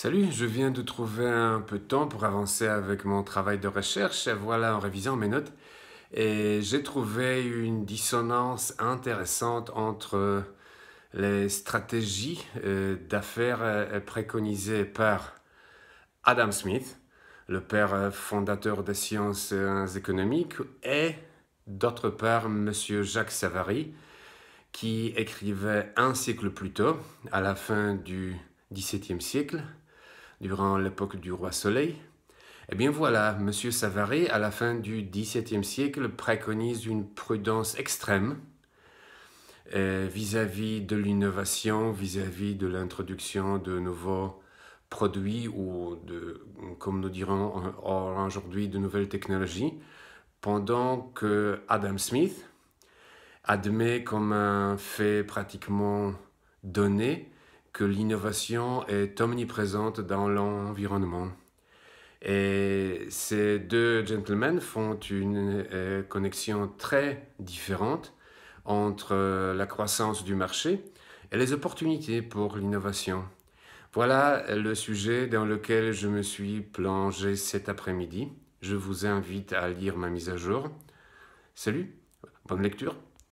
Salut, je viens de trouver un peu de temps pour avancer avec mon travail de recherche. Voilà, en révisant mes notes, et j'ai trouvé une dissonance intéressante entre les stratégies euh, d'affaires euh, préconisées par Adam Smith, le père euh, fondateur des sciences économiques, et d'autre part M. Jacques Savary, qui écrivait un siècle plus tôt, à la fin du XVIIe siècle, durant l'époque du roi Soleil. Eh bien voilà, M. Savary, à la fin du XVIIe siècle, préconise une prudence extrême euh, vis-à-vis -vis de l'innovation, vis-à-vis de l'introduction de nouveaux produits ou de, comme nous dirons aujourd'hui, de nouvelles technologies, pendant que Adam Smith admet comme un fait pratiquement donné l'innovation est omniprésente dans l'environnement. Et ces deux gentlemen font une euh, connexion très différente entre euh, la croissance du marché et les opportunités pour l'innovation. Voilà le sujet dans lequel je me suis plongé cet après-midi. Je vous invite à lire ma mise à jour. Salut, bonne lecture.